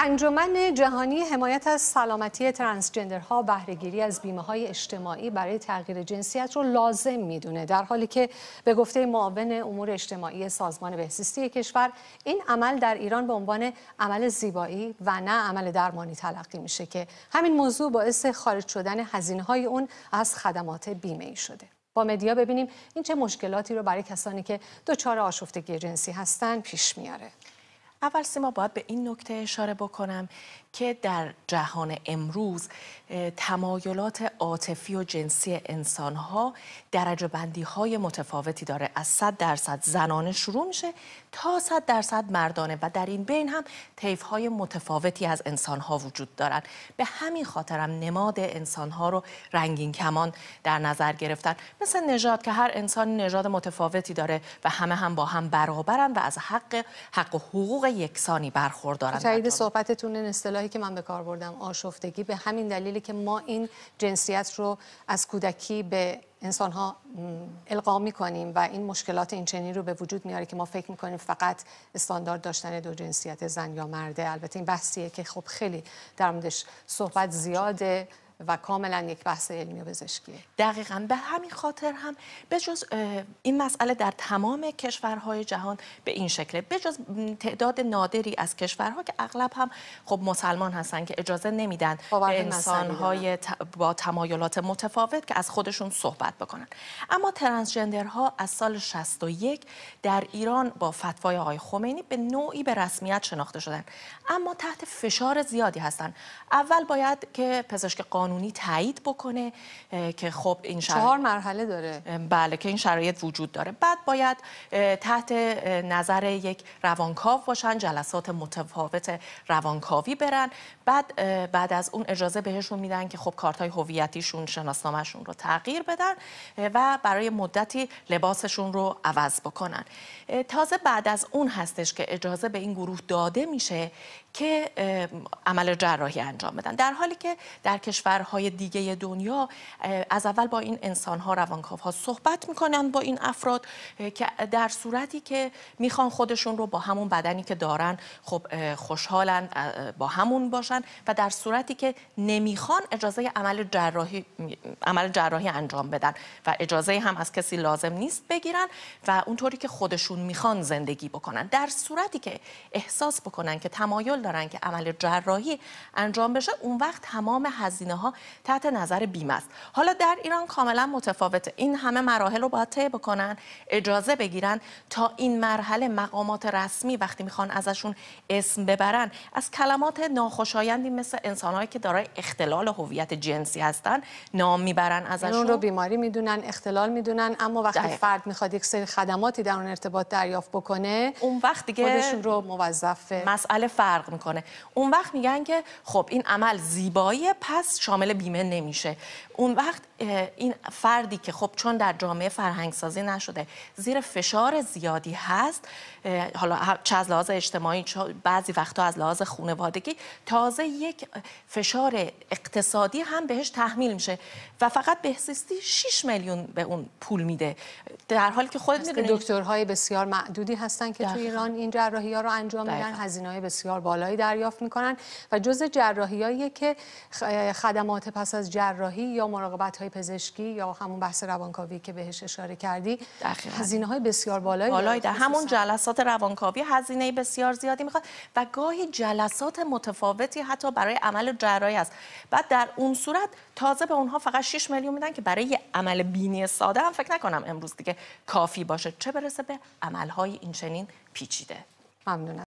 انجمن جهانی حمایت از سلامتی ترنسجندرها بهرهگیری از بیمه های اجتماعی برای تغییر جنسیت رو لازم میدونه در حالی که به گفته معاون امور اجتماعی سازمان بهزیستی کشور این عمل در ایران به عنوان عمل زیبایی و نه عمل درمانی تلقی میشه که همین موضوع باعث خارج شدن هزینه های اون از خدمات بیمه ای شده با مدیا ببینیم این چه مشکلاتی رو برای کسانی که دچار آشفتگی جنسی هستند پیش میاره اول سیما باید به این نکته اشاره بکنم که در جهان امروز تمایلات عاطفی و جنسی انسان ها درجه بندی های متفاوتی داره از 100 درصد زنانه شروع میشه تا 100 درصد مردانه و در این بین هم طیف های متفاوتی از انسان ها وجود دارند به همین خاطرم نماد انسان ها رو رنگین کمان در نظر گرفتن مثل نژاد که هر انسان نژاد متفاوتی داره و همه هم با هم برابرن و از حق حق و حقوق یکسانی برخوردارن. تایید صحبتتون اصطلاحی که من به کار بردم آشفتگی به همین دلیلی که ما این جنسیت رو از کودکی به انسان ها القا میکنیم و این مشکلات این چنین رو به وجود میاره که ما فکر میکنیم فقط استاندارد داشتن دو جنسیت زن یا مرده البته این بحثیه که خب خیلی در موردش صحبت زیاده و کاملا یک بحث علمی و پزشکیه دقیقا به همین خاطر هم به جز این مسئله در تمام کشورهای جهان به این شکله به جز تعداد نادری از کشورها که اغلب هم خب مسلمان هستن که اجازه نمیدن به انسانهای با تمایلات متفاوت که از خودشون صحبت بکنن اما ترنسجندرها از سال 61 در ایران با فتوای آقای خمینی به نوعی به رسمیت شناخته شدن اما تحت فشار زیادی هستن اول باید که پزشک قانونی تایید بکنه که خب این شرایط چهار مرحله داره بله که این شرایط وجود داره بعد باید تحت نظر یک روانکاو باشن جلسات متفاوت روانکاوی برن بعد بعد از اون اجازه بهشون میدن که خب کارتای هویتیشون شناسنامهشون رو تغییر بدن و برای مدتی لباسشون رو عوض بکنن تازه بعد از اون هستش که اجازه به این گروه داده میشه که عمل جراحی انجام بدن در حالی که در کشور کشورهای دیگه دنیا از اول با این انسانها روانکاوها صحبت میکنن با این افراد که در صورتی که میخوان خودشون رو با همون بدنی که دارن خب خوشحالن با همون باشن و در صورتی که نمیخوان اجازه عمل جراحی عمل جراحی انجام بدن و اجازه هم از کسی لازم نیست بگیرن و اونطوری که خودشون میخوان زندگی بکنن در صورتی که احساس بکنن که تمایل دارن که عمل جراحی انجام بشه اون وقت تمام هزینه ها تحت نظر بیمه است حالا در ایران کاملا متفاوته این همه مراحل رو باید طی بکنن اجازه بگیرن تا این مرحله مقامات رسمی وقتی میخوان ازشون اسم ببرن از کلمات ناخوشایندی مثل انسانهایی که دارای اختلال هویت جنسی هستن نام میبرن ازشون اون رو بیماری میدونن اختلال میدونن اما وقتی فرد میخواد یک سری خدماتی در اون ارتباط دریافت بکنه اون وقت دیگه خودشون رو موظفه مسئله فرق میکنه اون وقت میگن که خب این عمل زیبایی پس شما شامل بیمه نمیشه اون وقت این فردی که خب چون در جامعه فرهنگ نشده زیر فشار زیادی هست حالا چه از لحاظ اجتماعی چه بعضی وقتا از لحاظ خانوادگی تازه یک فشار اقتصادی هم بهش تحمیل میشه و فقط بهزیستی 6 میلیون به اون پول میده در حالی که خود میدونی دکترهای بسیار معدودی هستن که تو ایران این جراحی ها رو انجام میدن هزینه های بسیار بالایی دریافت میکنن و جز جراحی که خدم خدمات پس از جراحی یا مراقبت های پزشکی یا همون بحث روانکاوی که بهش اشاره کردی هزینه های بسیار بالایی داره همون جلسات روانکاوی هزینه بسیار زیادی میخواد و گاهی جلسات متفاوتی حتی برای عمل جراحی است بعد در اون صورت تازه به اونها فقط 6 میلیون میدن که برای عمل بینی ساده هم فکر نکنم امروز دیگه کافی باشه چه برسه به عملهای این چنین پیچیده